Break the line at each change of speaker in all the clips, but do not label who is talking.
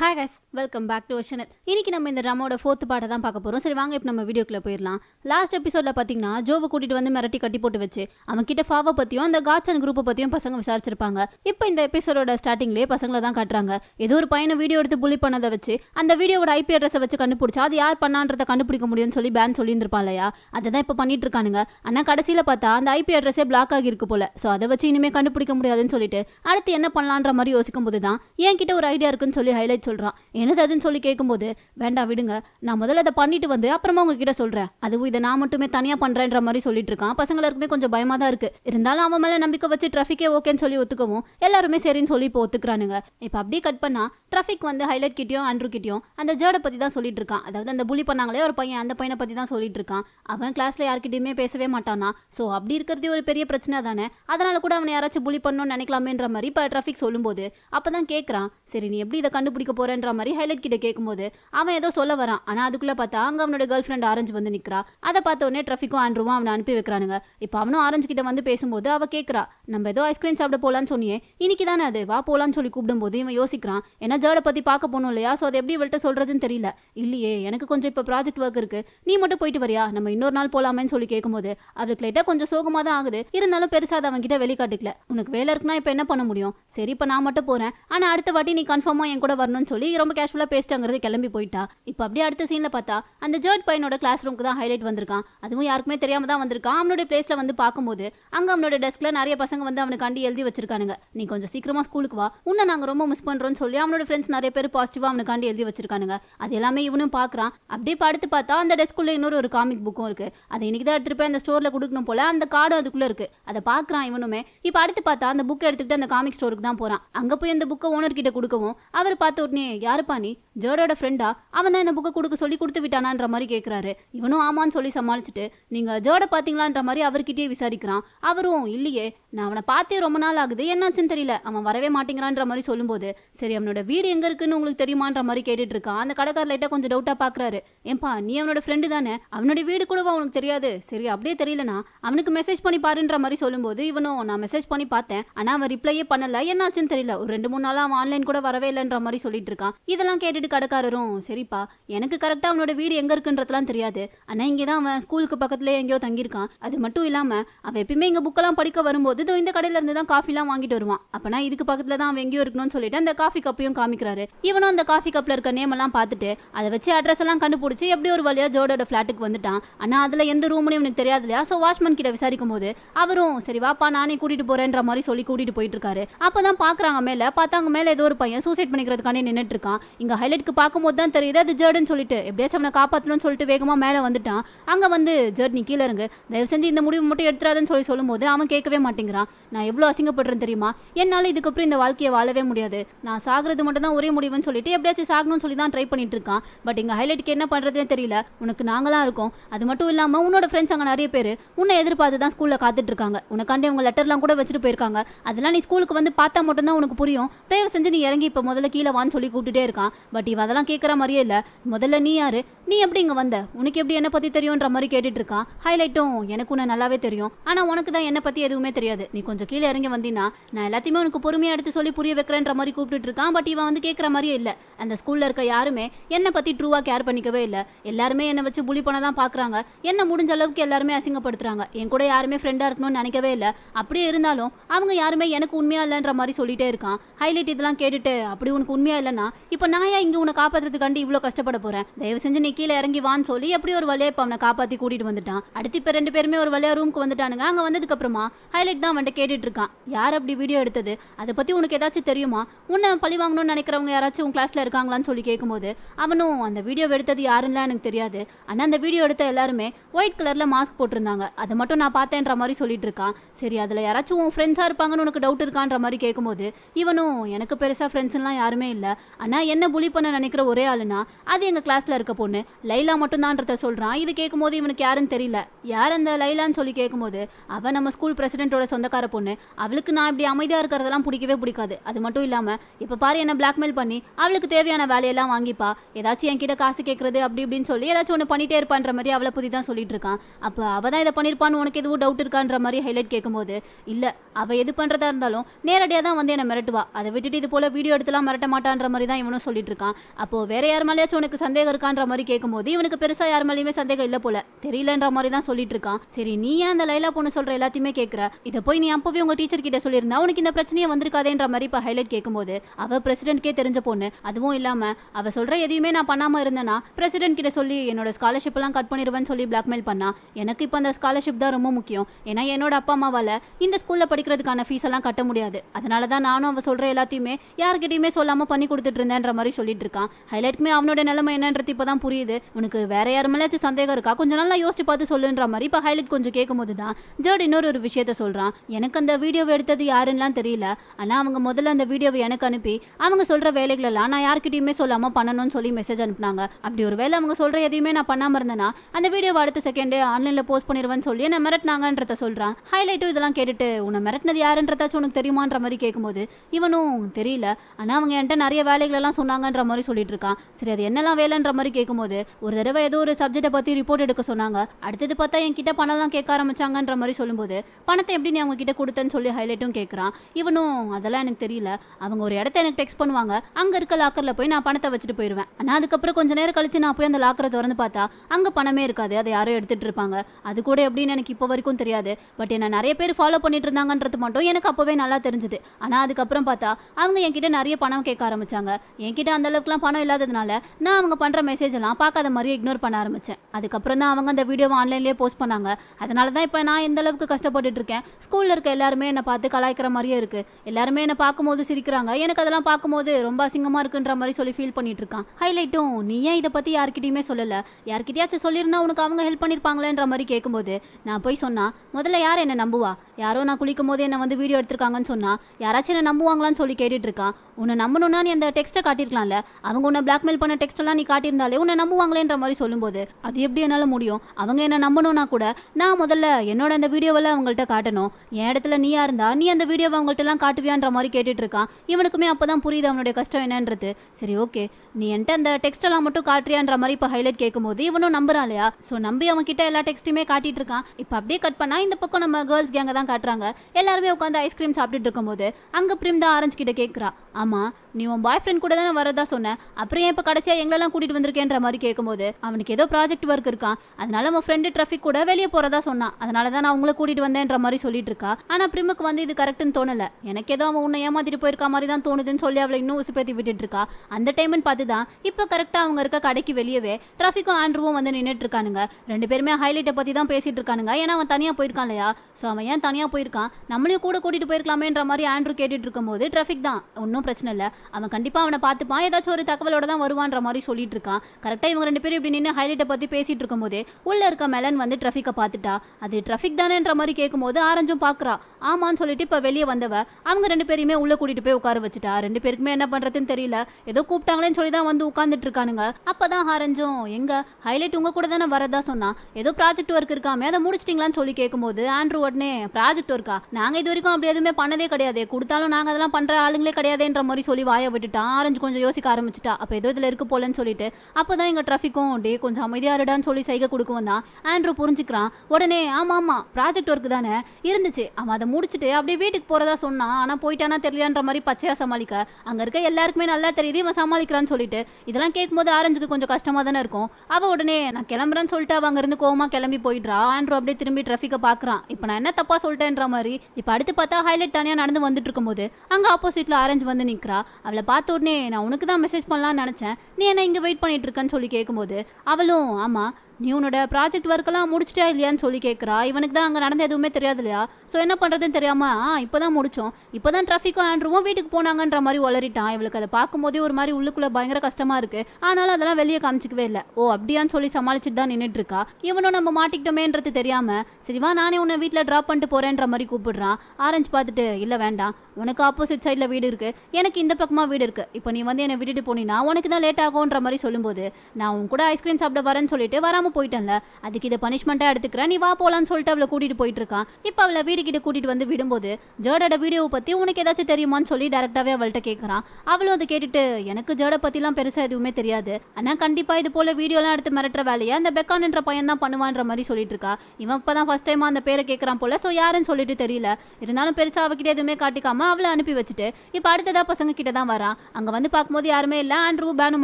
hi கஸ் welcome back to ஒஷனல் இன்னைக்கு நம்ம இந்த ரமோட ஃபோர்த்து பாட்டை தான் பார்க்க போகிறோம் சரி வாங்க இப்போ நம்ம வீடியோக்குள்ள போயிடலாம் லாஸ்ட் எபிசோடில் பார்த்தீங்கன்னா ஜோவை கூட்டிகிட்டு வந்து மிரட்டி கட்டி போட்டு வச்சு அவங்க கிட்ட ஃபாவை பற்றியும் அந்த காட்சன் குரூப்பை பற்றியும் பசங்க விசாரிச்சிருப்பாங்க இப்போ இந்த எபிசோடோட ஸ்டார்டிங்லேயே பசங்களை தான் காட்டுறாங்க ஏதோ ஒரு பையனை வீடியோ எடுத்து புள்ளி பண்ணதை வச்சு அந்த வீடியோட ஐபி அட்ரஸை வச்சு கண்டுபிடிச்சா அது யார் பண்ணான்றத கண்டுபிடிக்க முடியும்னு சொல்லி பேன் சொல்லியிருந்திருப்பான் இல்லையா அதை தான் இப்போ பண்ணிட்டு இருக்கானுங்க ஆனால் கடைசியில் பார்த்தா அந்த ஐபி அட்ரஸே பிளாக் ஆகியிருக்கு போல ஸோ அதை வச்சு இனிமேல் கண்டுபிடிக்க முடியாதுன்னு சொல்லிட்டு அடுத்து என்ன பண்ணலான்ற மாதிரி யோசிக்கும் போது தான் என்கிட்ட ஒரு ஐடியா இருக்குன்னு சொல்லி ஹைலைட் சொல்கிறான் என்னது அதுன்னு சொல்லி கேட்கும்போது வேண்டாம் விடுங்க நான் முதல்ல அதை பண்ணிட்டு வந்து அப்புறமா உங்ககிட்ட சொல்கிறேன் அதுவும் இதை நான் மட்டுமே தனியாக பண்ணுறேன்ற மாதிரி சொல்லிட்டு இருக்கான் பசங்களுக்குமே கொஞ்சம் பயமாக தான் இருக்கு இருந்தாலும் அவன் மேலே நம்பிக்கை வச்சு ட்ராஃபிக்கே ஓகேன்னு சொல்லி ஒத்துக்கவும் எல்லாருமே சரின்னு சொல்லி இப்போ ஒத்துக்கிறானுங்க இப்போ அப்படியே கட் பண்ணா ட்ராஃபிக் வந்து ஹைலைட் கிட்டியும் ஆண்ட்ரூ கிட்டியும் அந்த ஜேர்டை பற்றி தான் சொல்லிட்டு இருக்கான் அதாவது அந்த புலி பண்ணாங்களே ஒரு பையன் அந்த பையனை பற்றி தான் சொல்லிட்டு இருக்கான் அவன் கிளாஸில் யார்கிட்டயுமே பேசவே மாட்டானா ஸோ அப்படி இருக்கிறதே ஒரு பெரிய பிரச்சனை தானே அதனால கூட அவனை யாராச்சும் புலி பண்ணணும்னு நினைக்கலாமேன்ற மாதிரி இப்போ ட்ராஃபிக் சொல்லும்போது அப்போ தான் கேட்குறான் சரி நீ எப்படி இதை கண்டுபிடிக்க போறேன்ற மாதிரி ஹைலைட் கிட்ட கேட்கும்போது அவன் ஏதோ சொல்ல வரான் ஆனா அதுக்குள்ள பார்த்தா அங்க அவனோட கேர்ள் ஃப்ரெண்ட் ஆரஞ்சு வந்து நிக்கிறா அதை பார்த்த உடனே ட்ரஃபிக்கும் ஆண்ட்ருவும் அவனை அனுப்பி வைக்கிறானுங்க இப்போ அவனும் ஆரஞ்சு கிட்ட வந்து பேசும்போது அவ கேக்குறா நம்ம ஏதோ ஐஸ்கிரீம் சாப்பிட போலான்னு சொன்னியே இன்னைக்கு தானே அது வா போலான்னு சொல்லி கூப்பிடும்போது இவன் யோசிக்கிறான் ஏன்னா ஜேர்டை பத்தி பார்க்க போகணும் இல்லையா ஸோ அதை எப்படி இவள்கிட்ட சொல்றதுன்னு தெரியல இல்லையே எனக்கு கொஞ்சம் இப்போ ப்ராஜெக்ட் ஒர்க் இருக்கு நீ மட்டும் போயிட்டு வரியா நம்ம இன்னொரு நாள் போலாமேன்னு சொல்லி கேட்கும்போது அவளுக்கு லைட்டா கொஞ்சம் சோகமாக தான் ஆகுது இருந்தாலும் பெருசாக அவன் கிட்ட வெளிக்காட்டுக்கல உனக்கு வேலை இருக்குன்னா இப்போ என்ன பண்ண முடியும் சரி இப்போ நான் மட்டும் போறேன் ஆனால் அடுத்த வாட்டி நீ கன்ஃபார்மாக என் கூட வரணும்னு சொல்லி ரொம்ப கேஷுவலாக பேசிட்டாங்கிறது கிளம்பி போயிட்டா இப்போ அப்படியே அடுத்த சீனில் பார்த்தா அந்த ஜர்ட் பையனோட கிளாஸ் ரூமுக்கு தான் ஹைலைட் வந்திருக்கான் அதுவும் யாருக்குமே தெரியாமல் தான் வந்திருக்கான் அவனுடைய பிளேஸில் வந்து பார்க்கும்போது அங்கே அவனோட டெஸ்கில் நிறைய பசங்க வந்து கண்டி எழுதி வச்சிருக்கானுங்க நீ கொஞ்சம் சீக்கிரமாக ஸ்கூலுக்கு வா உன்னை நாங்கள் ரொம்ப மிஸ் பண்ணுறோம்னு சொல்லி அவனோட ஃப்ரெண்ட்ஸ் நிறைய பேர் பாசிட்டிவாக கண்டி எழுதி வச்சிருக்கானுங்க அது எல்லாமே இவனும் பார்க்குறான் அப்படியே படுத்து பார்த்தா அந்த டெஸ்க்குள்ளே இன்னொரு ஒரு காமிக் புக்கும் இருக்குது அதை இன்னைக்கு தான் எடுத்துகிட்டு போய் அந்த ஸ்டோரில் கொடுக்கணும் போல அந்த கார்டும் அதுக்குள்ளே இருக்குது அதை பார்க்குறான் இவனுமே இப்போ அடுத்து பார்த்தா அந்த புக்கை எடுத்துக்கிட்டு அந்த காமிக் ஸ்டோருக்கு தான் போகிறான் அங்கே போய் அந்த புக்கை ஓனர் கிட்ட கொடுக்கவும் அவர் பார்த்து உடனே யாருப்பா நீ ஜேர்டோட ஃப்ரெண்டா அவன் தான் இந்த புக்கை கொடுக்க சொல்லி கொடுத்து விட்டானான்ற மாதிரி கேட்குறாரு இவனும் ஆமான்னு சொல்லி சமாளிச்சுட்டு நீங்கள் ஜேர்டை பார்த்தீங்களான்ற மாதிரி அவர்கிட்டயே விசாரிக்கிறான் அவரும் இல்லையே நான் அவனை பார்த்தே ரொம்ப நாள் ஆகுது என்னாச்சுன்னு தெரியல அவன் வரவே மாட்டேங்கிறான்ற மாதிரி சொல்லும்போது சரி அவனோட வீடு எங்கே இருக்குன்னு உங்களுக்கு தெரியுமான்ற மாதிரி கேட்டுட்டு இருக்கான் அந்த கடைக்கார லைட்டாக கொஞ்சம் டவுட்டாக பார்க்குறாரு ஏன்பா நீ அவனோட ஃப்ரெண்டு தானே அவனோட வீடு கூடவா அவனுக்கு தெரியாது சரி அப்படியே தெரியலனா அவனுக்கு மெசேஜ் பண்ணி பாருன்ற மாதிரி சொல்லும்போது இவனும் நான் மெசேஜ் பண்ணி பார்த்தேன் ஆனால் அவன் ரிப்ளையே பண்ணலை என்னாச்சுன்னு தெரியல ஒரு ரெண்டு மூணு நாளாக அவன் ஆன்லைன் கூட வரவே இல்லைன்ற மாதிரி சொல்லிட்டு சொல்லிட்டு இருக்கான் இதெல்லாம் கேட்டுட்டு கடைக்காரரும் சரிப்பா எனக்கு கரெக்டாக அவனோட வீடு எங்க இருக்குன்றதுலாம் தெரியாது ஆனால் இங்கே தான் அவன் ஸ்கூலுக்கு பக்கத்துல எங்கேயோ தங்கியிருக்கான் அது மட்டும் இல்லாமல் அவன் எப்பயுமே இங்கே புக்கெல்லாம் படிக்க வரும்போது இதோ இந்த கடையில இருந்து தான் காஃபிலாம் வாங்கிட்டு வருவான் அப்பனா இதுக்கு பக்கத்துல தான் அவன் எங்கேயோ இருக்கணும்னு சொல்லிட்டு அந்த காஃபி கப்பையும் காமிக்கிறாரு இவனும் அந்த காஃபி கப்பில் இருக்க நேம் எல்லாம் பார்த்துட்டு அதை வச்சு அட்ரஸ் எல்லாம் கண்டுபிடிச்சி எப்படி ஒரு வழியா ஜோடோட ஃபிளாட்டுக்கு வந்துட்டான் ஆனால் அதுல எந்த ரூமுன்னு இவனுக்கு தெரியாது இல்லையா ஸோ வாட்ச்மேன் கிட்ட விசாரிக்கும் போது அவரும் சரி வாப்பா நானே கூட்டிட்டு போறேன்ற மாதிரி சொல்லி கூட்டிட்டு போயிட்டு இருக்காரு அப்பதான் பாக்குறாங்க மேல பார்த்தாங்க மேல ஏதோ ஒரு பையன் சூசைட் பண்ணிக்கிறதுக்கான நின்றுட்டுருக்கான் இங்கே ஹைலைட்டுக்கு பார்க்கும்போது தான் தெரியுது அது ஜர்டுன்னு சொல்லிட்டு எப்படியாச்சும் அவனை காப்பாற்றணும்னு சொல்லிட்டு வேகமாக மேலே வந்துட்டான் அங்கே வந்து ஜர்ட் நீ கீழே இருங்க தயவு செஞ்சு இந்த முடிவு மட்டும் எடுத்துறாதுன்னு சொல்லி சொல்லும்போது அவன் கேட்கவே மாட்டேங்கிறான் நான் எவ்வளோ அசிங்கப்படுறேன் தெரியுமா என்னால் இதுக்கப்புறம் இந்த வாழ்க்கையை வாழவே முடியாது நான் சாகிறது மட்டும் தான் ஒரே முடிவுன்னு சொல்லிட்டு எப்படியாச்சும் சாகணும்னு சொல்லி தான் ட்ரை பண்ணிட்டு இருக்கான் பட் இங்கே ஹைலைட்டுக்கு என்ன பண்ணுறதுன்னு தெரியல உனக்கு நாங்களாம் இருக்கோம் அது மட்டும் இல்லாமல் உன்னோட ஃப்ரெண்ட்ஸ் அங்கே நிறைய பேர் உன்னை எதிர்பார்த்து தான் ஸ்கூலில் காத்துட்டு இருக்காங்க உனக்காண்டி அவங்க லெட்டர்லாம் கூட வச்சுட்டு போயிருக்காங்க அதெல்லாம் நீ ஸ்கூலுக்கு வந்து பார்த்தா மட்டும்தான் உனக்கு புரியும் தயவு செஞ்சு நீ இறங்கி இப்போ முதல்ல கீழே வான்னு சொல்லி கூப்பிட்டுட்டே இருக்கான் பட் இவன் அதெல்லாம் கேட்குற மாதிரியே இல்லை முதல்ல நீ யாரு நீ எப்படி இங்கே வந்த உனக்கு எப்படி என்னை பற்றி தெரியுன்ற மாதிரி கேட்டுட்டு இருக்கான் ஹைலைட்டும் எனக்கு உன்னை நல்லாவே தெரியும் ஆனால் உனக்கு தான் என்னை பற்றி எதுவுமே தெரியாது நீ கொஞ்சம் கீழே இறங்கி வந்தீங்கன்னா நான் எல்லாத்தையுமே உனக்கு பொறுமையாக எடுத்து சொல்லி புரிய வைக்கிறேன்ற மாதிரி கூப்பிட்டு இருக்கான் பட் இவன் வந்து கேட்குற மாதிரியே இல்லை அந்த ஸ்கூலில் இருக்க யாருமே என்னை பற்றி ட்ரூவாக கேர் பண்ணிக்கவே இல்லை எல்லாருமே என்னை வச்சு புலி பண்ண தான் பார்க்குறாங்க என்ன முடிஞ்ச அளவுக்கு எல்லாருமே அசிங்கப்படுத்துறாங்க என் கூட யாருமே ஃப்ரெண்டாக இருக்கணும்னு நினைக்கவே இல்லை அப்படியே இருந்தாலும் அவங்க யாருமே எனக்கு உண்மையாக இல்லைன்ற மாதிரி சொல்லிட்டே இருக்கான் ஹைலைட் இதெல்லாம் கேட்டுட்டு அப்படி உனக்கு உண்மையாக இல்லைன்னா இப்போ நான் ஏன் இங்கே உன்னை காப்பாற்றுறதுக்காண்டி இவ்வளோ கஷ்டப்பட போகிறேன் தயவு செஞ்சு நீ கீழே இறங்கி வான்னு சொல்லி எப்படி ஒரு வழியா இப்போ அவனை காப்பாற்றி கூட்டிட்டு வந்துட்டான் அடுத்து இப்போ ரெண்டு பேருமே ஒரு வழியா ரூமுக்கு வந்துட்டானுங்க அங்கே வந்ததுக்கு அப்புறமா ஹைலைட் தான் வந்துட்டு கேட்டுட்டு இருக்கான் யார் அப்படி வீடியோ எடுத்தது அதை பற்றி உனக்கு ஏதாச்சும் தெரியுமா உன்னை பழி வாங்கணும்னு நினைக்கிறவங்க யாராச்சும் உன் கிளாஸ்ல இருக்காங்களான்னு சொல்லி கேட்கும்போது அவனும் அந்த வீடியோ எடுத்தது யாருன்னா எனக்கு தெரியாது ஆனால் அந்த வீடியோ எடுத்த எல்லாருமே ஒயிட் கலரில் மாஸ்க் போட்டிருந்தாங்க அதை மட்டும் நான் பார்த்தேன்ற மாதிரி சொல்லிட்டு இருக்கான் சரி அதில் யாராச்சும் உன் ஃப்ரெண்ட்ஸாக இருப்பாங்கன்னு உனக்கு டவுட் இருக்கான்ற மாதிரி கேட்கும்போது இவனும் எனக்கு பெருசாக ஃப்ரெண்ட்ஸ்லாம் யாருமே இல்லை ஆனால் என்ன புலி பண்ண நினைக்கிற ஒரே ஆளுனா அது எங்கள் கிளாஸில் இருக்க பொண்ணு லைலா மட்டும்தான்றத சொல்கிறான் இது கேட்கும்போது இவனுக்கு யாருன்னு தெரியல யார் அந்த லைலான்னு சொல்லி கேட்கும்போது அவன் நம்ம ஸ்கூல் பிரசிடென்ட்டோட சொந்தக்கார பொண்ணு அவளுக்கு நான் இப்படி அமைதியாக இருக்கிறதெல்லாம் பிடிக்கவே பிடிக்காது அது மட்டும் இல்லாமல் இப்போ பாரு என்ன பிளாக்மெயில் பண்ணி அவளுக்கு தேவையான வேலையெல்லாம் வாங்கிப்பா ஏதாச்சும் என்கிட்ட காசு கேட்குறது அப்படி இப்படின்னு சொல்லி ஏதாச்சும் ஒன்று பண்ணிகிட்டே இருப்பான்ற மாதிரி அவளை புதி தான் சொல்லிட்டு இருக்கான் அப்போ அவள் தான் இதை பண்ணியிருப்பான்னு உனக்கு எதுவும் டவுட் இருக்கான்ற மாதிரி ஹைலைட் கேட்கும்போது இல்லை அவள் எது பண்ணுறதா இருந்தாலும் நேரடியாக தான் வந்து என்னை மிரட்டுவா அதை விட்டுட்டு இது போல் வீடியோ எடுத்துலாம் மிரட்ட மாட்டான்ற மாதிரி தான் இவனும் சொல்லிட்டு இருக்கான் அப்போது வேற யார் மேலேயாச்சும் உனக்கு சந்தேகம் இருக்கான்ற மாதிரி கேட்க கேட்கும்போது இவனுக்கு பெருசா யார் மேலேயுமே சந்தேகம் இல்ல போல தெரியலன்ற மாதிரி தான் சொல்லிட்டு இருக்கான் சரி நீ ஏன் அந்த லைலா பொண்ணு சொல்ற எல்லாத்தையுமே கேட்கற இதை போய் நீ அப்பவே உங்க டீச்சர் கிட்ட சொல்லியிருந்தா உனக்கு இந்த பிரச்சனையே வந்திருக்காதேன்ற மாதிரி இப்ப ஹைலைட் கேட்கும்போது அவ பிரசிடென்ட்கே தெரிஞ்ச பொண்ணு அதுவும் இல்லாம அவ சொல்ற எதையுமே நான் பண்ணாம இருந்தேன்னா பிரசிடென்ட் கிட்ட சொல்லி என்னோட ஸ்காலர்ஷிப் எல்லாம் கட் பண்ணிடுவேன்னு சொல்லி பிளாக்மெயில் பண்ணா எனக்கு இப்போ அந்த ஸ்காலர்ஷிப் தான் ரொம்ப முக்கியம் ஏன்னா என்னோட அப்பா அம்மாவால இந்த ஸ்கூல்ல படிக்கிறதுக்கான ஃபீஸ் எல்லாம் கட்ட முடியாது அதனால தான் நானும் அவ சொல்ற எல்லாத்தையுமே யார்கிட்டயுமே சொல்லாம பண்ணி கொடுத்துட்டு இருந்தேன்ற மாதிரி சொல்லிட்டு இருக்கான் ஹைலைட்மே அவனோட நிலைமை என்னன்றது இப்பதான் புரியுது புரியுது உனக்கு வேற யார் மேலாச்சும் சந்தேகம் இருக்கா கொஞ்ச நாள் நான் யோசிச்சு பார்த்து சொல்லுன்ற மாதிரி இப்போ ஹைலைட் கொஞ்சம் கேட்கும்போது தான் ஜேர்ட் இன்னொரு ஒரு விஷயத்த சொல்கிறான் எனக்கு அந்த வீடியோவை எடுத்தது யாருன்னெலாம் தெரியல ஆனால் அவங்க முதல்ல அந்த வீடியோவை எனக்கு அனுப்பி அவங்க சொல்கிற வேலைகளெல்லாம் நான் யார்கிட்டயுமே சொல்லாமல் பண்ணணும்னு சொல்லி மெசேஜ் அனுப்புனாங்க அப்படி ஒரு வேலை அவங்க சொல்கிற எதையுமே நான் பண்ணாமல் இருந்தேன்னா அந்த வீடியோவை அடுத்த செகண்டே ஆன்லைனில் போஸ்ட் பண்ணிடுவேன் சொல்லி என்ன மிரட்டினாங்கன்றத சொல்கிறான் ஹைலைட்டும் இதெல்லாம் கேட்டுட்டு உன்னை மிரட்டினது யாருன்றதாச்சும் உனக்கு தெரியுமான்ற மாதிரி கேட்கும்போது இவனும் தெரியல ஆனால் அவங்க என்கிட்ட நிறைய வேலைகளெல்லாம் சொன்னாங்கன்ற மாதிரி சொல்லிட்டு இருக்கான் சரி அது என்னெல்லாம் வேலைன்ற மாதிரி கேட்கும்போது ஒரு தடவை ஏதோ ஒரு சப்ஜெக்டை பற்றி ரிப்போர்ட் எடுக்க சொன்னாங்க அடுத்தது பார்த்தா என்கிட்ட பணம்லாம் கேட்க ஆரம்பிச்சாங்கன்ற மாதிரி சொல்லும்போது பணத்தை எப்படி நீ அவங்க கிட்ட கொடுத்தேன்னு சொல்லி ஹைலைட்டும் கேட்குறான் இவனும் அதெல்லாம் எனக்கு தெரியல அவங்க ஒரு இடத்த எனக்கு டெக்ஸ்ட் பண்ணுவாங்க அங்கே இருக்க லாக்கரில் போய் நான் பணத்தை வச்சுட்டு போயிடுவேன் ஆனால் அதுக்கப்புறம் கொஞ்சம் நேரம் கழிச்சு நான் போய் அந்த லாக்கரை திறந்து பார்த்தா அங்கே பணமே இருக்காது அதை யாரோ எடுத்துகிட்டு இருப்பாங்க அது கூட எப்படின்னு எனக்கு இப்போ வரைக்கும் தெரியாது பட் என்னை நிறைய பேர் ஃபாலோ பண்ணிட்டு இருந்தாங்கன்றது மட்டும் எனக்கு அப்போவே நல்லா தெரிஞ்சது ஆனால் அதுக்கப்புறம் பார்த்தா அவங்க என்கிட்ட நிறைய பணம் கேட்க ஆரம்பிச்சாங்க என்கிட்ட அந்த அளவுக்குலாம் பணம் இல்லாததுனால நான் அவங்க பண்ணுற மெசேஜ் எல்லாம் நான் பார்க்காத மாதிரியே இக்னோர் பண்ண ஆரம்பித்தேன் அதுக்கப்புறம் தான் அவங்க அந்த வீடியோவை ஆன்லைன்லேயே போஸ்ட் பண்ணாங்க அதனால தான் இப்போ நான் எந்த அளவுக்கு கஷ்டப்பட்டுட்டு இருக்கேன் ஸ்கூலில் இருக்க எல்லாருமே என்னை பார்த்து கலாய்க்கிற மாதிரியே இருக்குது எல்லாருமே என்னை பார்க்கும்போது சிரிக்கிறாங்க எனக்கு அதெல்லாம் பார்க்கும்போது ரொம்ப அசிங்கமாக இருக்குன்ற மாதிரி சொல்லி ஃபீல் பண்ணிட்டு இருக்கான் ஹைலைட்டும் நீ ஏன் இதை பற்றி யார்கிட்டையுமே சொல்லலை யார்கிட்டயாச்சும் சொல்லியிருந்தா உனக்கு அவங்க ஹெல்ப் பண்ணியிருப்பாங்களேன்ற மாதிரி கேட்கும்போது நான் போய் சொன்னால் முதல்ல யார் என்னை நம்புவா யாரோ நான் குளிக்கும் போது என்னை வந்து வீடியோ எடுத்திருக்காங்கன்னு சொன்னால் யாராச்சும் என்னை நம்புவாங்களான்னு சொல்லி கேட்டுட்டு இருக்கான் உன்னை நம்பணும்னா நீ அந்த டெக்ஸ்ட்டை காட்டியிருக்கலாம்ல அவங்க உன்னை பிளாக்மெயில் பண்ண டெக்ஸ்ட்டெல்லாம் நீ காட்டியிருந்தாலே உன்னை நம்புவாங்களேன்ற மாதிரி சொல்லும்போது அது எப்படி என்னால் முடியும் அவங்க என்ன நம்பணும்னா கூட நான் முதல்ல என்னோட அந்த வீடியோவெல்லாம் அவங்கள்ட்ட காட்டணும் என் இடத்துல நீயா இருந்தா நீ அந்த வீடியோவை அவங்கள்ட்டலாம் காட்டுவியான்ற மாதிரி கேட்டுட்டு இருக்கான் இவனுக்குமே அப்போ தான் புரியுது அவனுடைய கஷ்டம் என்னன்றது சரி ஓகே நீ என்கிட்ட அந்த டெக்ஸ்டெல்லாம் மட்டும் காட்டுறியான்ற மாதிரி இப்போ ஹைலைட் கேட்கும்போது இவனும் நம்புறான் இல்லையா ஸோ நம்பி அவன் கிட்ட எல்லா டெக்ஸ்ட்டுமே காட்டிட்டு இருக்கான் இப்போ அப்படியே கட் பண்ணால் இந்த பக்கம் நம்ம கேர்ள்ஸ் கேங்கை தான் காட்டுறாங்க எல்லாருமே உட்காந்து ஐஸ்கிரீம் சாப்பிட்டுட்டு இருக்கும்போது அங்கே பிரிம் தான் ஆரஞ்சு கிட்ட கேட்குறா ஆமாம் நீ உன் பாய் ஃப்ரெண்ட் கூட தானே வரதா சொன்ன அப்புறம் ஏன் இப்போ கடைசியாக எங்களெல்லாம் கூட்டிகிட்டு வந்திருக்கேன்ற மாதிரி அப்படி கேட்கும்போது அவனுக்கு ஏதோ ப்ராஜெக்ட் ஒர்க் இருக்கான் அதனால உன் ஃப்ரெண்டு டிராஃபிக் கூட வெளியே போறதா சொன்னான் அதனால தான் நான் உங்களை கூட்டிட்டு வந்தேன்ற மாதிரி சொல்லிட்டு இருக்கா ஆனா பிரிமுக்கு வந்து இது கரெக்ட்னு தோணல எனக்கு ஏதோ அவன் உன்னை ஏமாத்திட்டு போயிருக்கா மாதிரி தான் தோணுதுன்னு சொல்லி அவளை இன்னும் உசுப்பத்தி விட்டுட்டு இருக்கா அந்த டைம்னு பார்த்து தான் இப்போ கரெக்டா அவங்க இருக்க கடைக்கு வெளியவே டிராஃபிக்கும் ஆண்ட்ரூவும் வந்து நின்றுட்டு இருக்கானுங்க ரெண்டு பேருமே ஹைலைட்டை பத்தி தான் பேசிட்டு இருக்கானுங்க ஏன்னா அவன் தனியா போயிருக்கான் இல்லையா சோ அவன் ஏன் தனியா போயிருக்கான் நம்மளையும் கூட கூட்டிட்டு போயிருக்கலாமேன்ற மாதிரி ஆண்ட்ரூ கேட்டுட்டு போது டிராஃபிக் தான் ஒன்றும் பிரச்சனை இல்லை அவன் கண்டிப்பா அவனை பார்த்துப்பான் ஏதாச்சும் ஒரு தகவலோட தான் வருவான்ற மாதிரி சொல்லிட்டு இருக்கான் கரெக்டா அப்படியே இவங்க ரெண்டு பேரும் இப்படி நின்று ஹைலைட்டை பற்றி பேசிகிட்டு இருக்கும்போது உள்ளே இருக்க மெலன் வந்து ட்ராஃபிக்கை பார்த்துட்டா அது ட்ராஃபிக் தானேன்ற மாதிரி கேட்கும்போது ஆரஞ்சும் பார்க்குறா ஆமான்னு சொல்லிட்டு இப்போ வெளியே வந்தவ அவங்க ரெண்டு பேரையுமே உள்ளே கூட்டிகிட்டு போய் உட்கார வச்சுட்டா ரெண்டு பேருக்குமே என்ன பண்ணுறதுன்னு தெரியல ஏதோ கூப்பிட்டாங்களேன்னு சொல்லி தான் வந்து உட்காந்துட்டு இருக்கானுங்க அப்போ தான் ஆரஞ்சும் எங்கே ஹைலைட் உங்கள் கூட தானே வரதா சொன்னா ஏதோ ப்ராஜெக்ட் ஒர்க் இருக்காமே அதை முடிச்சிட்டிங்களான்னு சொல்லி கேட்கும்போது ஆண்ட்ரூ உடனே ப்ராஜெக்ட் ஒர்க்கா நாங்கள் இது வரைக்கும் அப்படி எதுவுமே பண்ணதே கிடையாது கொடுத்தாலும் நாங்கள் அதெல்லாம் பண்ணுற ஆளுங்களே கிடையாதுன்ற மாதிரி சொல்லி வாய விட்டுட்டா ஆரஞ்சு கொஞ்சம் யோசிக்க ஆரம்பிச்சிட்டா அப்போ ஏதோ இதில் இருக்கு போலன்னு சொல்லிட்டு அப்போ தான் நாங்கள் ட்ராஃபிக்கும் டே கொஞ்சம் அமைதியாருடான்னு இருடான்னு சொல்லி சைகை கொடுக்கவும் தான் ஆண்ட்ரூ புரிஞ்சுக்கிறான் உடனே ஆமாம் ஆமாம் ப்ராஜெக்ட் ஒர்க்கு தானே இருந்துச்சு அவன் அதை முடிச்சுட்டு அப்படியே வீட்டுக்கு போகிறதா சொன்னான் ஆனால் போயிட்டானா தெரியலன்ற மாதிரி பச்சையாக சமாளிக்க அங்கே இருக்க எல்லாருக்குமே நல்லா தெரியுது இவன் சமாளிக்கிறான்னு சொல்லிட்டு இதெல்லாம் கேட்கும்போது ஆரஞ்சுக்கு கொஞ்சம் கஷ்டமாக தானே இருக்கும் அவள் உடனே நான் கிளம்புறேன்னு சொல்லிட்டு அவங்க இருந்து கோவமாக கிளம்பி போயிடுறா ஆண்ட்ரூ அப்படியே திரும்பி ட்ராஃபிக்கை பார்க்குறான் இப்போ நான் என்ன தப்பாக சொல்லிட்டேன்ற மாதிரி இப்போ அடுத்து பார்த்தா ஹைலைட் தனியாக நடந்து வந்துட்டு இருக்கும்போது அங்கே ஆப்போசிட்டில் ஆரஞ்சு வந்து நிற்கிறா அவளை பார்த்த உடனே நான் உனக்கு தான் மெசேஜ் பண்ணலாம்னு நினச்சேன் நீ என்ன இங்கே வெயிட் பண்ணிட்டு இருக்கேன்னு சொல்லி கேட்கும்போது அவளும் ஆமாம் நீ உன்னோட ப்ராஜெக்ட் ஒர்க்கெல்லாம் முடிச்சிட்டா இல்லையான்னு சொல்லி கேட்குறா இவனுக்கு தான் அங்கே நடந்த எதுவுமே தெரியாது இல்லையா ஸோ என்ன பண்ணுறதுன்னு தெரியாமல் ஆ இப்போ தான் முடித்தோம் இப்போ தான் ட்ராஃபிக்கும் ஆண்ட்ருவும் வீட்டுக்கு போனாங்கன்ற மாதிரி உளறிட்டான் இவளுக்கு அதை பார்க்கும்போதே ஒரு மாதிரி உள்ளுக்குள்ளே பயங்கர கஷ்டமாக இருக்குது ஆனாலும் அதெல்லாம் வெளியே காமிச்சிக்கவே இல்லை ஓ அப்படியான்னு சொல்லி சமாளிச்சுட்டு தான் இருக்கா இவனும் நம்ம மாட்டிக்கிட்டோமேன்றது தெரியாமல் சரிவா நானே உன்னை வீட்டில் ட்ராப் பண்ணிட்டு போகிறேன்ற மாதிரி கூப்பிடுறான் ஆரஞ்சு பார்த்துட்டு இல்லை வேண்டாம் உனக்கு ஆப்போசிட் சைடில் வீடு இருக்குது எனக்கு இந்த பக்கமாக வீடு இருக்குது இப்போ நீ வந்து என்னை விட்டுட்டு போனீங்கன்னா உனக்கு தான் லேட் ஆகும்ன்ற மாதிரி சொல்லும்போது நான் உன் கூட ஐஸ்கிரீம் சாப்பிட வரேன்னு சொல்லிட்டு வராமல் பேசாமல் அதுக்கு இதை பனிஷ்மெண்ட்டா எடுத்துக்கிறேன் நீ வா போலாம்னு சொல்லிட்டு அவளை கூட்டிட்டு போயிட்டு இருக்கான் இப்ப அவளை வீடு கிட்ட கூட்டிட்டு வந்து விடும்போது ஜேர்டோட வீடியோவை பத்தி உனக்கு ஏதாச்சும் தெரியுமான்னு சொல்லி டேரெக்டாகவே அவள்கிட்ட கேக்குறான் அவளும் அதை கேட்டுட்டு எனக்கு பத்தி எல்லாம் பெருசா எதுவுமே தெரியாது ஆனா கண்டிப்பா இது வீடியோ வீடியோலாம் எடுத்து மிரட்டுற வேலைய அந்த பெக்கான்ன்ற பையன் தான் பண்ணுவான்ற மாதிரி சொல்லிட்டு இருக்கா இவன் இப்போ ஃபர்ஸ்ட் டைம் அந்த பேரை கேக்குறான் போல சோ யாருன்னு சொல்லிட்டு தெரியல இருந்தாலும் பெருசா அவகிட்ட எதுவுமே காட்டிக்காம அவளை அனுப்பி வச்சுட்டு இப்போ அடுத்ததா பசங்க கிட்ட தான் வரான் அங்க வந்து பார்க்கும்போது யாருமே இல்லை ஆண்ட்ரூ பேனு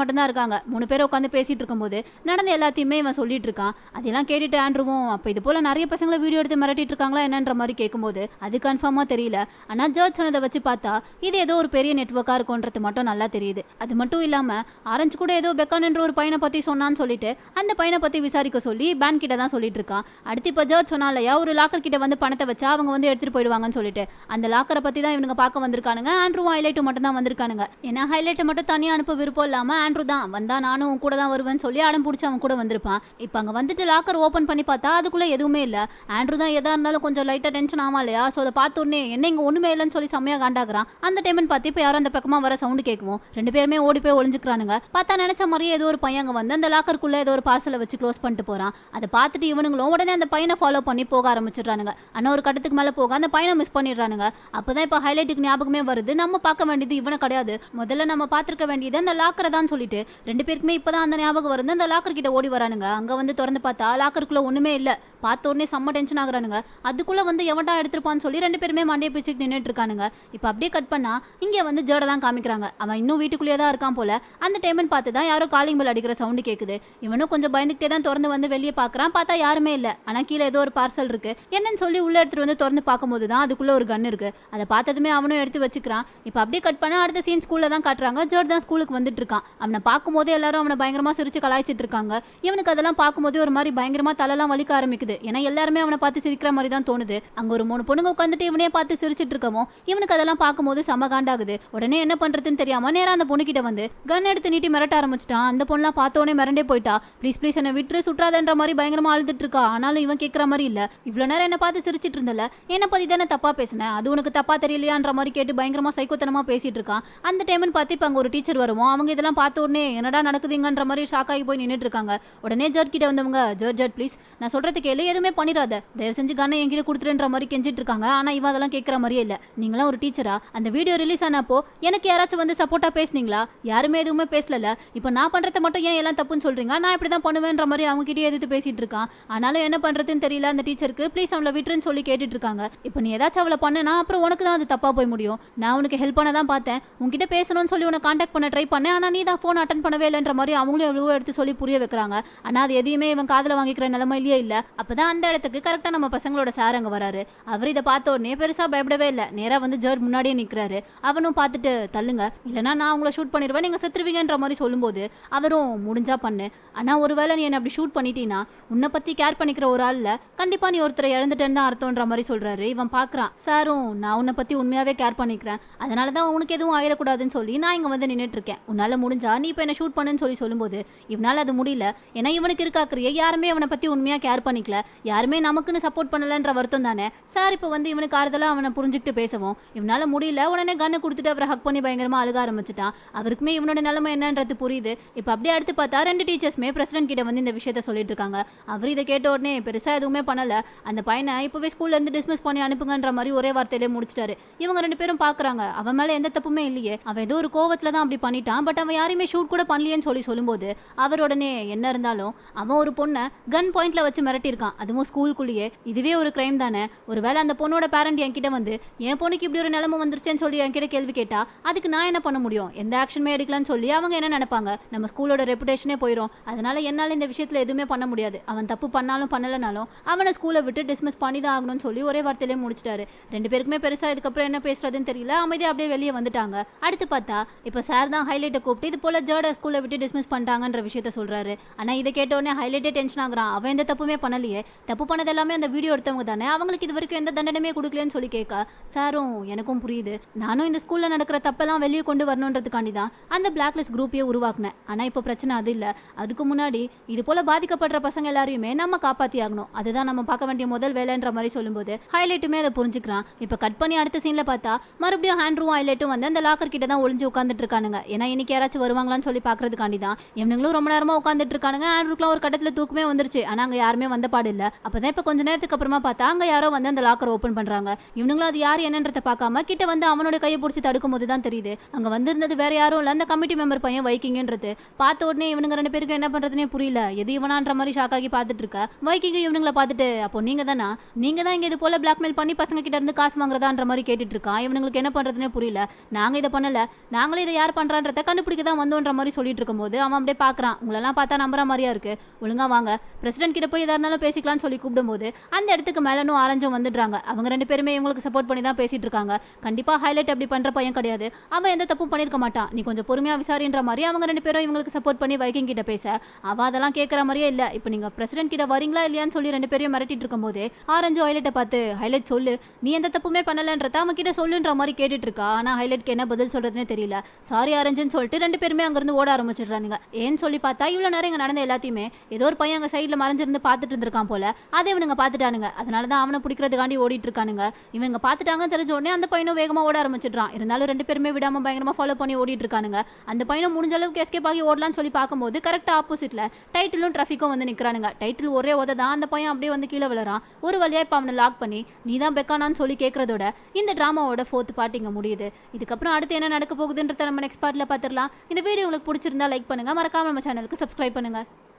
மட்டும்தான் இருக்காங்க மூணு பேர் உட்காந்து பேசிட்டு இருக்கும்போது நடந்த எல்லாத்தையுமே இவன் சொல்லி சொல்லிட்டு இருக்கான் அதெல்லாம் கேட்டுட்டு ஆண்டுருவோம் அப்போ இது போல நிறைய பசங்களை வீடியோ எடுத்து மிரட்டிட்டு இருக்காங்களா என்னன்ற மாதிரி கேட்கும்போது அது கன்ஃபார்மாக தெரியல ஆனால் ஜார்ஜ் சொன்னதை வச்சு பார்த்தா இது ஏதோ ஒரு பெரிய நெட்ஒர்க்கா இருக்கும்ன்றது மட்டும் நல்லா தெரியுது அது மட்டும் இல்லாமல் ஆரஞ்சு கூட ஏதோ பெக்கான்ன்ற ஒரு பையனை பற்றி சொன்னான்னு சொல்லிட்டு அந்த பையனை பற்றி விசாரிக்க சொல்லி பேங்க் கிட்ட தான் சொல்லிட்டு இருக்கான் அடுத்து இப்போ ஜார்ஜ் சொன்னா ஒரு லாக்கர் கிட்ட வந்து பணத்தை வச்சா அவங்க வந்து எடுத்துகிட்டு போயிடுவாங்கன்னு சொல்லிட்டு அந்த லாக்கரை பற்றி தான் இவங்க பார்க்க வந்திருக்கானுங்க ஆண்ட்ரூ ஹைலைட்டு மட்டும் தான் வந்திருக்கானுங்க ஏன்னா ஹைலைட் மட்டும் தனியாக அனுப்ப விருப்பம் இல்லாமல் ஆண்ட்ரூ தான் வந்தா நானும் கூட தான் வருவேன்னு சொல்லி அடம் பிடிச்சி அவன் கூட வந்திருப்பான் இப்போ அங்கே வந்துட்டு லாக்கர் ஓப்பன் பண்ணி பார்த்தா அதுக்குள்ளே எதுவுமே இல்லை ஆண்ட்ரூ தான் எதாக இருந்தாலும் கொஞ்சம் லைட்டாக டென்ஷன் ஆமா இல்லையா ஸோ அதை பார்த்த உடனே என்ன இங்கே ஒன்றுமே இல்லைன்னு சொல்லி செம்மையாக காண்டாக்குறான் அந்த டைமன் பார்த்து இப்போ யாரும் அந்த பக்கமாக வர சவுண்டு கேட்குவோம் ரெண்டு பேருமே ஓடி போய் ஒளிஞ்சுக்கிறானுங்க பார்த்தா நினச்ச மாதிரியே ஏதோ ஒரு பையன் அங்கே வந்து அந்த லாக்கருக்குள்ளே ஏதோ ஒரு பார்சலை வச்சு க்ளோஸ் பண்ணிட்டு போகிறான் அதை பார்த்துட்டு இவனுங்களும் உடனே அந்த பையனை ஃபாலோ பண்ணி போக ஆரம்பிச்சிடுறானுங்க ஆனால் ஒரு கட்டத்துக்கு மேலே போக அந்த பையனை மிஸ் பண்ணிடுறானுங்க அப்போ தான் இப்போ ஹைலைட்டுக்கு ஞாபகமே வருது நம்ம பார்க்க வேண்டியது இவனை கிடையாது முதல்ல நம்ம பார்த்துருக்க வேண்டியது அந்த லாக்கரை தான் சொல்லிட்டு ரெண்டு பேருக்குமே இப்போ தான் அந்த ஞாபகம் வருது அந்த லாக்கர் கிட்ட ஓடி வரானுங்க அங்கே அங்கே வந்து திறந்து பார்த்தா லாக்கருக்குள்ளே ஒன்றுமே இல்லை பார்த்த உடனே செம்ம டென்ஷன் ஆகுறானுங்க அதுக்குள்ளே வந்து எவன்டா எடுத்துருப்பான்னு சொல்லி ரெண்டு பேருமே மண்டையை பிச்சுட்டு நின்றுட்டு இருக்கானுங்க இப்போ அப்படியே கட் பண்ணால் இங்கே வந்து ஜேடை தான் காமிக்கிறாங்க அவன் இன்னும் வீட்டுக்குள்ளேயே தான் இருக்கான் போல் அந்த டைமன் பார்த்து தான் யாரோ காலிங் பெல் அடிக்கிற சவுண்டு கேட்குது இவனும் கொஞ்சம் பயந்துக்கிட்டே தான் திறந்து வந்து வெளியே பார்க்குறான் பார்த்தா யாருமே இல்லை ஆனால் கீழே ஏதோ ஒரு பார்சல் இருக்குது என்னன்னு சொல்லி உள்ளே எடுத்துகிட்டு வந்து திறந்து பார்க்கும்போது தான் அதுக்குள்ளே ஒரு கன் இருக்குது அதை பார்த்ததுமே அவனும் எடுத்து வச்சுக்கிறான் இப்போ அப்படியே கட் பண்ணால் அடுத்த சீன் ஸ்கூலில் தான் காட்டுறாங்க ஜேட் தான் ஸ்கூலுக்கு வந்துட்டு இருக்கான் அவனை பார்க்கும்போது எல்லாரும் அவனை பயங்கரமாக சிரிச்சு கலாய்ச்சிட்டு இருக்காங்க இவனுக்கு அதெல்லாம் பார்க்கும் பார்க்கும்போதே ஒரு மாதிரி பயங்கரமா தலைலாம் வலிக்க ஆரம்பிக்குது ஏன்னா எல்லாருமே அவனை பார்த்து சிரிக்கிற மாதிரி தான் தோணுது அங்க ஒரு மூணு பொண்ணுங்க உட்காந்துட்டு இவனே பார்த்து சிரிச்சிட்டு இருக்கமோ இவனுக்கு அதெல்லாம் பார்க்கும்போது செம காண்டாகுது உடனே என்ன பண்றதுன்னு தெரியாம நேரம் அந்த பொண்ணுகிட்ட வந்து கன் எடுத்து நீட்டி மிரட்ட ஆரம்பிச்சிட்டான் அந்த பொண்ணுலாம் பார்த்தோன்னே மிரண்டே போயிட்டா ப்ளீஸ் ப்ளீஸ் என்னை விட்டு சுற்றாதன்ற மாதிரி பயங்கரமா அழுதுட்டு இருக்கா ஆனாலும் இவன் கேட்கற மாதிரி இல்ல இவ்வளவு நேரம் என்ன பார்த்து சிரிச்சிட்டு இருந்தல என்ன பத்தி தானே தப்பா பேசினேன் அது உனக்கு தப்பா தெரியலையான்ற மாதிரி கேட்டு பயங்கரமா சைக்கோத்தனமா பேசிட்டு இருக்கான் அந்த டைம் பார்த்து இப்போ அங்கே ஒரு டீச்சர் வருவோம் அவங்க இதெல்லாம் பார்த்த உடனே என்னடா நடக்குதுங்கன்ற மாதிரி ஷாக்காகி போய் நின்றுட்டு இருக்காங்க உடனே ஜார்ஜ் கிட்ட வந்தவங்க ஜார்ஜ் ஜார்ஜ் ப்ளீஸ் நான் சொல்றது கேளு எதுவுமே பண்ணிடாத தயவு செஞ்சு கண்ணை என்கிட்ட கொடுத்துருன்ற மாதிரி கெஞ்சிட்டு இருக்காங்க ஆனா இவ அதெல்லாம் கேட்கற மாதிரியே இல்ல நீங்களாம் ஒரு டீச்சரா அந்த வீடியோ ரிலீஸ் ஆனப்போ எனக்கு யாராச்சும் வந்து சப்போர்ட்டா பேசுனீங்களா யாருமே எதுவுமே பேசல இப்போ நான் பண்ணுறத மட்டும் ஏன் எல்லாம் தப்புன்னு சொல்றீங்க நான் இப்படிதான் பண்ணுவேன்ற மாதிரி கிட்டே எதிர்த்து பேசிட்டு இருக்கான் ஆனாலும் என்ன பண்றதுன்னு தெரியல அந்த டீச்சருக்கு ப்ளீஸ் அவளை விட்டுருன்னு சொல்லி கேட்டுட்டு இருக்காங்க இப்ப நீ ஏதாச்சும் அவளை பண்ணனா அப்புறம் உனக்கு தான் அது தப்பா போய் முடியும் நான் உனக்கு ஹெல்ப் பண்ண தான் பார்த்தேன் உங்ககிட்ட பேசணும்னு சொல்லி உன்னை காண்டாக்ட் பண்ண ட்ரை பண்ணேன் ஆனா நீ தான் ஃபோன் அட்டன் பண்ணவே இல்லைன்ற மாதிரி அவங்களும் எவ்வளவோ எடுத்து சொல்லி புரிய வைக்கிறாங்க ஆனா அது எதையுமே இவன் காதில் வாங்கிக்கிற நிலைமையிலேயே இல்லை அப்பதான் அந்த இடத்துக்கு கரெக்டாக நம்ம பசங்களோட சார் அங்கே வராரு அவர் இதை பார்த்த உடனே பெருசாக பயப்படவே இல்லை நேராக வந்து ஜர்ட் முன்னாடியே நிற்கிறாரு அவனும் பார்த்துட்டு தள்ளுங்க இல்லைனா நான் உங்களை ஷூட் பண்ணிடுவேன் நீங்கள் செத்துருவீங்கன்ற மாதிரி சொல்லும்போது அவரும் முடிஞ்சா பண்ணு ஆனால் ஒருவேளை நீ என்னை அப்படி ஷூட் பண்ணிட்டீன்னா உன்னை பற்றி கேர் பண்ணிக்கிற ஒரு ஆள் கண்டிப்பாக நீ ஒருத்தரை இழந்துட்டேன்னு தான் அர்த்தம்ன்ற மாதிரி சொல்றாரு இவன் பாக்குறான் சாரும் நான் உன்னை பற்றி உண்மையாகவே கேர் பண்ணிக்கிறேன் அதனால தான் உனக்கு எதுவும் ஆயிடக்கூடாதுன்னு சொல்லி நான் இங்கே வந்து நின்றுட்டு இருக்கேன் உன்னால் முடிஞ்சா நீ இப்போ என்னை ஷூட் பண்ணுன்னு சொல்லி சொல்லும்போது இவனால் அது முடியல ஏன்னா இவனுக்கு இருக்காக்குறிய யாருமே அவனை பற்றி உண்மையாக கேர் பண்ணிக்கல யாருமே நமக்குன்னு சப்போர்ட் பண்ணலன்ற வருத்தம் தானே சார் இப்போ வந்து இவனுக்கு ஆறுதலாக அவனை புரிஞ்சுக்கிட்டு பேசவும் இவனால முடியல உடனே கண்ணை கொடுத்துட்டு அவரை ஹக் பண்ணி பயங்கரமாக அழுக ஆரம்பிச்சிட்டான் அவருக்குமே இவனோட நிலைமை என்னன்றது புரியுது இப்போ அப்படியே அடுத்து பார்த்தா ரெண்டு டீச்சர்ஸ்மே பிரசிடென்ட் கிட்ட வந்து இந்த விஷயத்த சொல்லிட்டு இருக்காங்க அவர் இதை கேட்ட உடனே பெருசாக எதுவுமே பண்ணலை அந்த பையனை இப்போவே ஸ்கூல்லேருந்து டிஸ்மிஸ் பண்ணி அனுப்புங்கன்ற மாதிரி ஒரே வார்த்தையிலே முடிச்சிட்டாரு இவங்க ரெண்டு பேரும் பார்க்குறாங்க அவன் மேலே எந்த தப்புமே இல்லையே அவன் ஏதோ ஒரு கோவத்தில் தான் அப்படி பண்ணிட்டான் பட் அவன் யாரையுமே ஷூட் கூட பண்ணலையேன்னு சொல்லி சொல்லும்போது அவர் உடனே என்ன இருந்தாலும் அவன் ஒரு பொண்ணை கன் பாயிண்ட்ல வச்சு மிரட்டியிருக்கான் அதுவும் ஸ்கூலுக்குள்ளேயே இதுவே ஒரு கிரைம் தானே ஒருவேளை அந்த பொண்ணோட பேரண்ட் என்கிட்ட வந்து என் பொண்ணுக்கு இப்படி ஒரு நிலைமை வந்துருச்சேன்னு சொல்லி என்கிட்ட கேள்வி கேட்டா அதுக்கு நான் என்ன பண்ண முடியும் எந்த ஆக்ஷனுமே எடுக்கலாம்னு சொல்லி அவங்க என்ன நினைப்பாங்க நம்ம ஸ்கூலோட ரெப்புடேஷனே போயிடும் அதனால என்னால் இந்த விஷயத்தில் எதுவுமே பண்ண முடியாது அவன் தப்பு பண்ணாலும் பண்ணலனாலும் அவனை ஸ்கூலை விட்டு டிஸ்மிஸ் பண்ணி தான் ஆகணும்னு சொல்லி ஒரே வார்த்தையிலே முடிச்சிட்டாரு ரெண்டு பேருக்குமே பெருசாக இதுக்கப்புறம் என்ன பேசுறதுன்னு தெரியல அமைதியாக அப்படியே வெளியே வந்துட்டாங்க அடுத்து பார்த்தா இப்போ சார் தான் ஹைலைட்டை கூப்பிட்டு இது போல ஜேர்டை ஸ்கூலை விட்டு டிஸ்மிஸ் பண்ணிட்டாங்கன்ற விஷயத்த சொல்றாரு ஆனால் இதை கேட்டோன்னே உடனே ஹைலைட்டே டென்ஷன் ஆகுறான் அவன் எந்த தப்புமே பண்ணலையே தப்பு பண்ணது எல்லாமே அந்த வீடியோ எடுத்தவங்க தானே அவங்களுக்கு இது வரைக்கும் எந்த தண்டனையுமே கொடுக்கலன்னு சொல்லி கேட்கா சாரும் எனக்கும் புரியுது நானும் இந்த ஸ்கூல்ல நடக்கிற தப்பெல்லாம் வெளியே கொண்டு வரணுன்றதுக்காண்டி தான் அந்த லிஸ்ட் குரூப்பையே உருவாக்குனேன் ஆனா இப்போ பிரச்சனை அது இல்ல அதுக்கு முன்னாடி இது போல பாதிக்கப்படுற பசங்க எல்லாரையுமே நம்ம காப்பாற்றி ஆகணும் அதுதான் நம்ம பார்க்க வேண்டிய முதல் வேலைன்ற மாதிரி சொல்லும்போது ஹைலைட்டுமே அதை புரிஞ்சுக்கிறான் இப்போ கட் பண்ணி அடுத்த சீனில் பார்த்தா மறுபடியும் ஹேண்ட்ரூவும் ஹைலைட்டும் வந்து அந்த லாக்கர் கிட்ட தான் ஒளிஞ்சு உட்காந்துட்டு இருக்கானுங்க ஏன்னா இன்னைக்கு யாராச்சும் வருவாங்களான்னு சொல்லி பார்க்கறதுக்காண்டி தான் இவனுங்களும் ரொம்ப நேரமாக உட்காந்துட்டு இருக்கானுங்க ஆண்ட்ரூக்குலாம் ஒரு கட்டத்தில் தூக்குமே வந்துருச்சு ஆனால் அங்கே யாருமே வந்த பாடு இல்லை அப்போ தான் இப்போ கொஞ்ச நேரத்துக்கு அப்புறமா பார்த்தா அங்கே யாரோ வந்து அந்த லாக்கர் ஓப்பன் பண்ணுறாங்க இவனுங்களும் அது யார் என்னன்றத பார்க்காம கிட்ட வந்து அவனோட கையை பிடிச்சி தடுக்கும் போது தான் தெரியுது அங்கே வந்திருந்தது வேற யாரும் இல்லை அந்த கமிட்டி மெம்பர் பையன் வைக்கிங்கன்றது பார்த்த உடனே இவனுங்க ரெண்டு பேருக்கு என்ன பண்ணுறதுனே புரியல எது இவனான்ற மாதிரி ஷாக் ஆகி பார்த்துட்டு இருக்க வைக்கிங்க இவனுங்களை பார்த்துட்டு அப்போ நீங்க தானா நீங்க தான் இங்கே இது போல பிளாக்மெயில் பண்ணி பசங்க கிட்ட இருந்து காசு வாங்குறதான்ற மாதிரி கேட்டுட்டு இருக்கான் இவனுங்களுக்கு என்ன பண்றதுனே புரியல நாங்க இதை பண்ணல நாங்களே இதை யார் பண்றான்றத கண்டுபிடிக்க தான் வந்தோன்ற மாதிரி சொல்லிட்டு இருக்கும்போது அவன் அப்படியே பாக்குறான் உங்களெல்லாம் பார்த்தா நம்புற மாதிரியா இருக்கு ஒழுங்காக வாங்க பிரசிடென்ட் கிட்ட போய் எதாக இருந்தாலும் பேசிக்கலாம்னு சொல்லி கூப்பிடும்போது அந்த இடத்துக்கு மேலனும் ஆரஞ்சும் வந்துடுறாங்க அவங்க ரெண்டு பேருமே இவங்களுக்கு சப்போர்ட் பண்ணி தான் பேசிட்டு இருக்காங்க கண்டிப்பாக ஹைலைட் அப்படி பண்ணுற பையன் கிடையாது அவன் எந்த தப்பும் பண்ணியிருக்க மாட்டான் நீ கொஞ்சம் பொறுமையாக விசாரின்ற மாதிரி அவங்க ரெண்டு பேரும் இவங்களுக்கு சப்போர்ட் பண்ணி வைக்கிங் கிட்ட பேச அவள் அதெல்லாம் கேட்குற மாதிரியே இல்லை இப்போ நீங்கள் பிரசிடென்ட் கிட்ட வரீங்களா இல்லையான்னு சொல்லி ரெண்டு பேரையும் மிரட்டிட்டு இருக்கும்போது ஆரஞ்சு ஹைலைட்டை பார்த்து ஹைலைட் சொல்லு நீ எந்த தப்புமே பண்ணலன்றத அவன் கிட்ட சொல்லுன்ற மாதிரி கேட்டுட்டு இருக்கா ஆனால் ஹைலைட்க்கு என்ன பதில் சொல்றதுன்னு தெரியல சாரி ஆரஞ்சுன்னு சொல்லிட்டு ரெண்டு பேருமே அங்கேருந்து ஓட ஆரம்பிச்சிடுறானுங்க ஏன்னு சொல்லி பார்த்தா இவ்வளோ நேரம் இங்கே நடந்த எல்லாத்தையுமே உடனே ஏதோ ஒரு பையன் அங்கே சைடில் மறைஞ்சிருந்து பார்த்துட்டு இருந்திருக்கான் போல அதை இவனுங்க பார்த்துட்டானுங்க அதனால தான் அவனை பிடிக்கிறதுக்காண்டி ஓடிட்டு இருக்கானுங்க இவங்க பார்த்துட்டாங்க தெரிஞ்ச உடனே அந்த பையனும் வேகமாக ஓட ஆரம்பிச்சிடுறான் இருந்தாலும் ரெண்டு பேருமே விடாமல் பயங்கரமாக ஃபாலோ பண்ணி ஓடிட்டு இருக்கானுங்க அந்த பையனும் முடிஞ்ச அளவுக்கு எஸ்கேப் ஆகி ஓடலாம்னு சொல்லி பார்க்கும்போது கரெக்டாக ஆப்போசிட்டில் டைட்டிலும் ட்ராஃபிக்கும் வந்து நிற்கிறானுங்க டைட்டில் ஒரே உத தான் அந்த பையன் அப்படியே வந்து கீழே விழுறான் ஒரு வழியாக இப்போ அவனை லாக் பண்ணி நீ தான் பெக்கானான்னு சொல்லி கேட்குறதோட இந்த ட்ராமாவோட ஃபோர்த் பார்ட் இங்கே முடியுது இதுக்கப்புறம் அடுத்து என்ன நடக்க போகுதுன்றத நம்ம நெக்ஸ்ட் பார்ட்டில் பார்த்துடலாம் இந்த வீடியோ உங்களுக்கு பிடிச்சிருந்தா லைக் பண்ணுங்கள் மறக்காமல் நம்ம சேனலுக்கு சப்ஸ்கிரைப் பண்ணுங்கள்